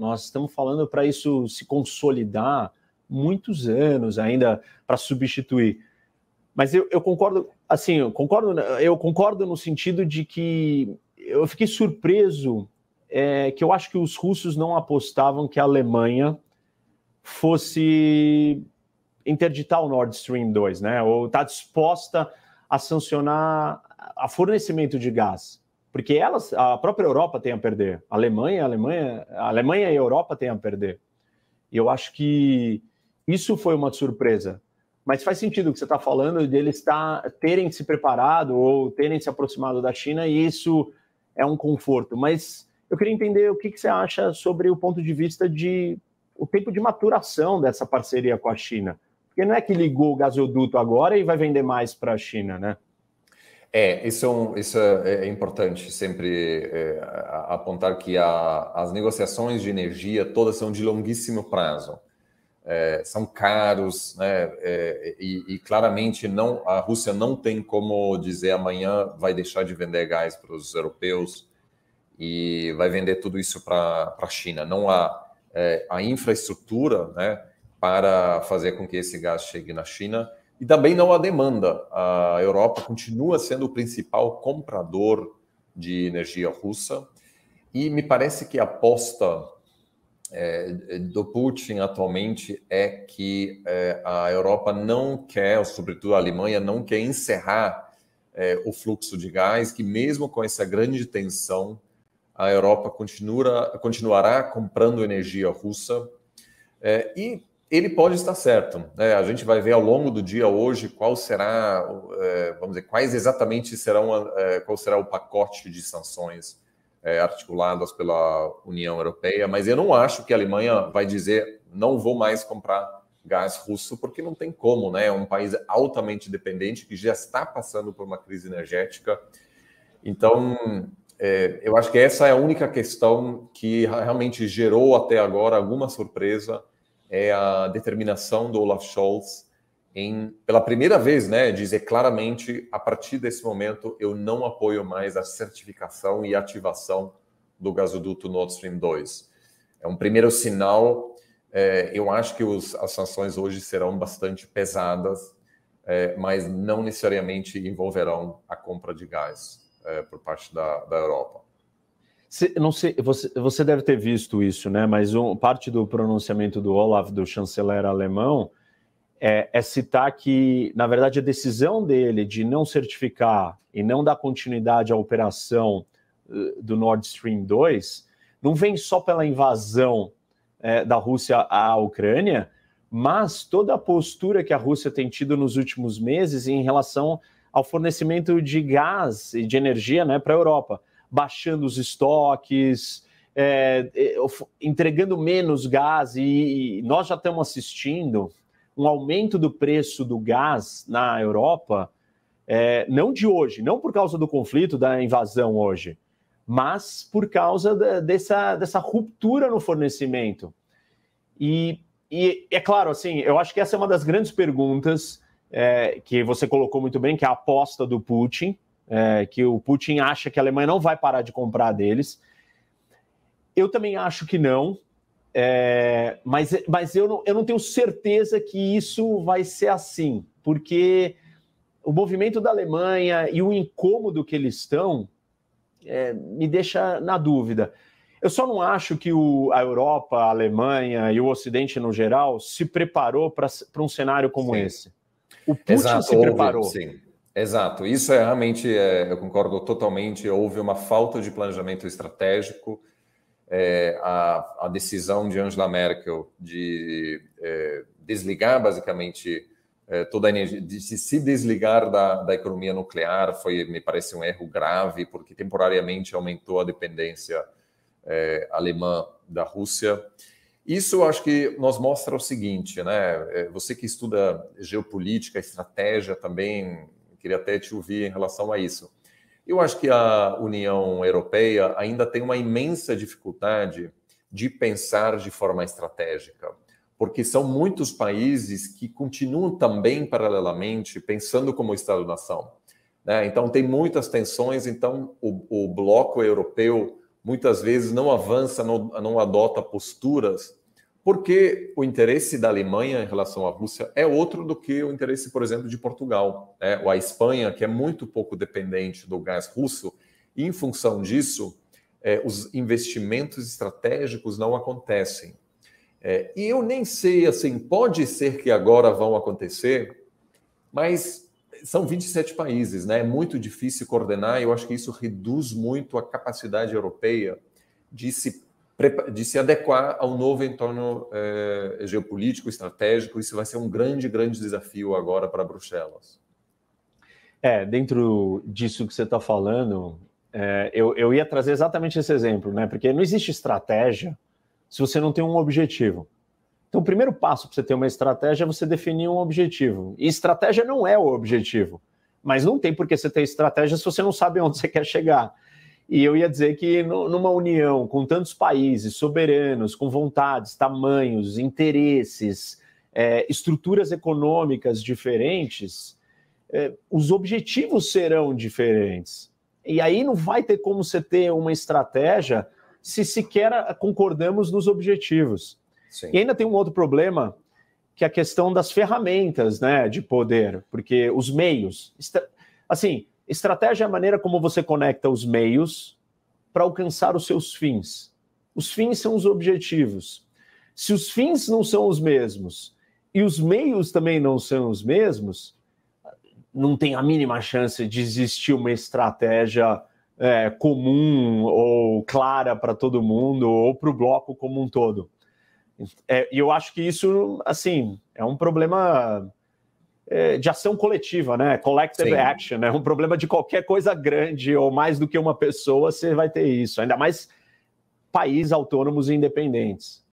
Nós estamos falando para isso se consolidar muitos anos ainda para substituir. Mas eu, eu, concordo, assim, eu concordo, eu concordo no sentido de que eu fiquei surpreso é, que eu acho que os russos não apostavam que a Alemanha fosse interditar o Nord Stream 2, né? Ou está disposta a sancionar a fornecimento de gás porque elas, a própria Europa tem a perder, a Alemanha, a Alemanha, a Alemanha e a Europa tem a perder. E eu acho que isso foi uma surpresa. Mas faz sentido o que você está falando de eles tá, terem se preparado ou terem se aproximado da China, e isso é um conforto. Mas eu queria entender o que, que você acha sobre o ponto de vista de o tempo de maturação dessa parceria com a China. Porque não é que ligou o gasoduto agora e vai vender mais para a China, né? É, isso é, um, isso é, é, é importante sempre é, apontar que a, as negociações de energia todas são de longuíssimo prazo, é, são caros, né? É, e, e, claramente não, a Rússia não tem como dizer amanhã vai deixar de vender gás para os europeus e vai vender tudo isso para a China. Não há a infraestrutura, né, para fazer com que esse gás chegue na China e também não há demanda. A Europa continua sendo o principal comprador de energia russa e me parece que a aposta é, do Putin atualmente é que é, a Europa não quer, sobretudo a Alemanha, não quer encerrar é, o fluxo de gás, que mesmo com essa grande tensão, a Europa continua, continuará comprando energia russa. É, e ele pode estar certo. Né? A gente vai ver ao longo do dia hoje qual será, é, vamos dizer, quais exatamente serão, é, qual será o pacote de sanções é, articuladas pela União Europeia, mas eu não acho que a Alemanha vai dizer não vou mais comprar gás russo, porque não tem como, né? É um país altamente dependente que já está passando por uma crise energética. Então, eu acho que essa é a única questão que realmente gerou até agora alguma surpresa é a determinação do Olaf Scholz em, pela primeira vez, né, dizer claramente: a partir desse momento eu não apoio mais a certificação e ativação do gasoduto Nord Stream 2. É um primeiro sinal. É, eu acho que os, as sanções hoje serão bastante pesadas, é, mas não necessariamente envolverão a compra de gás é, por parte da, da Europa. Se, não sei, você, você deve ter visto isso, né? Mas um, parte do pronunciamento do Olaf, do chanceler alemão, é, é, citar que, na verdade, a decisão dele de não certificar e não dar continuidade à operação eh, do Nord Stream 2 não vem só pela invasão eh, da Rússia à Ucrânia, mas toda a postura que a Rússia tem tido nos últimos meses em relação ao fornecimento de gás e de energia né, para a Europa baixando os estoques, é, é entregando menos gás, e, nós já estamos assistindo um aumento do preço do gás na Europa, é, não de hoje, não por causa do conflito, da invasão hoje, mas por causa da, dessa, dessa ruptura no fornecimento. E, e, é claro, assim, eu acho que essa é uma das grandes perguntas é, que você colocou muito bem, que é a aposta do Putin é, que o Putin acha que a Alemanha não vai parar de comprar deles. Eu também acho que não, é, mas, mas eu, não, eu não tenho certeza que isso vai ser assim, porque o movimento da Alemanha e o incômodo que eles estão é, me deixa na dúvida. Eu só não acho que o, a Europa, a Alemanha e o Ocidente no geral se preparou para um cenário como sim. esse. O Putin Exato, se preparou. Sim. Exato, isso é realmente, é, eu concordo totalmente. Houve uma falta de planejamento estratégico. É, a, a, decisão de Angela Merkel de é, desligar basicamente é, toda a energia, de se desligar da, da economia nuclear foi, me parece, um erro grave, porque temporariamente aumentou a dependência é, alemã da Rússia. Isso acho que nos mostra o seguinte, né? É, você que estuda geopolítica, estratégia também, queria até te ouvir em relação a isso. Eu acho que a União Europeia ainda tem uma imensa dificuldade de pensar de forma estratégica, porque são muitos países que continuam também paralelamente pensando como Estado-nação. Né? Então, tem muitas tensões, então o, o bloco europeu muitas vezes não avança, não, não adota posturas porque o interesse da Alemanha em relação à Rússia é outro do que o interesse, por exemplo, de Portugal, né? ou a Espanha, que é muito pouco dependente do gás russo, e em função disso, é, os investimentos estratégicos não acontecem. É, e eu nem sei, assim, pode ser que agora vão acontecer, mas são 27 países, né? É muito difícil coordenar, e eu acho que isso reduz muito a capacidade europeia de se de se adequar ao novo entorno é, geopolítico, estratégico. Isso vai ser um grande, grande desafio agora para Bruxelas. É, dentro disso que você está falando, é, eu, eu ia trazer exatamente esse exemplo, né? Porque não existe estratégia se você não tem um objetivo. Então, o primeiro passo para você ter uma estratégia é você definir um objetivo. E estratégia não é o objetivo. Mas não tem por que você ter estratégia se você não sabe onde você quer chegar. E eu ia dizer que no, numa união com tantos países soberanos, com vontades, tamanhos, interesses, é, estruturas econômicas diferentes, é, os objetivos serão diferentes. E aí não vai ter como você ter uma estratégia se sequer concordamos nos objetivos. Sim. E ainda tem um outro problema, que é a questão das ferramentas né, de poder, porque os meios. Assim, Estratégia é a maneira como você conecta os meios para alcançar os seus fins. Os fins são os objetivos. Se os fins não são os mesmos e os meios também não são os mesmos, não tem a mínima chance de existir uma estratégia é, comum ou clara para todo mundo ou para o bloco como um todo. É, e é, eu acho que isso, assim, é um problema é, de ação coletiva, né? Collective Sim. action, né? Um problema de qualquer coisa grande ou mais do que uma pessoa, você vai ter isso. Ainda mais países autônomos e independentes.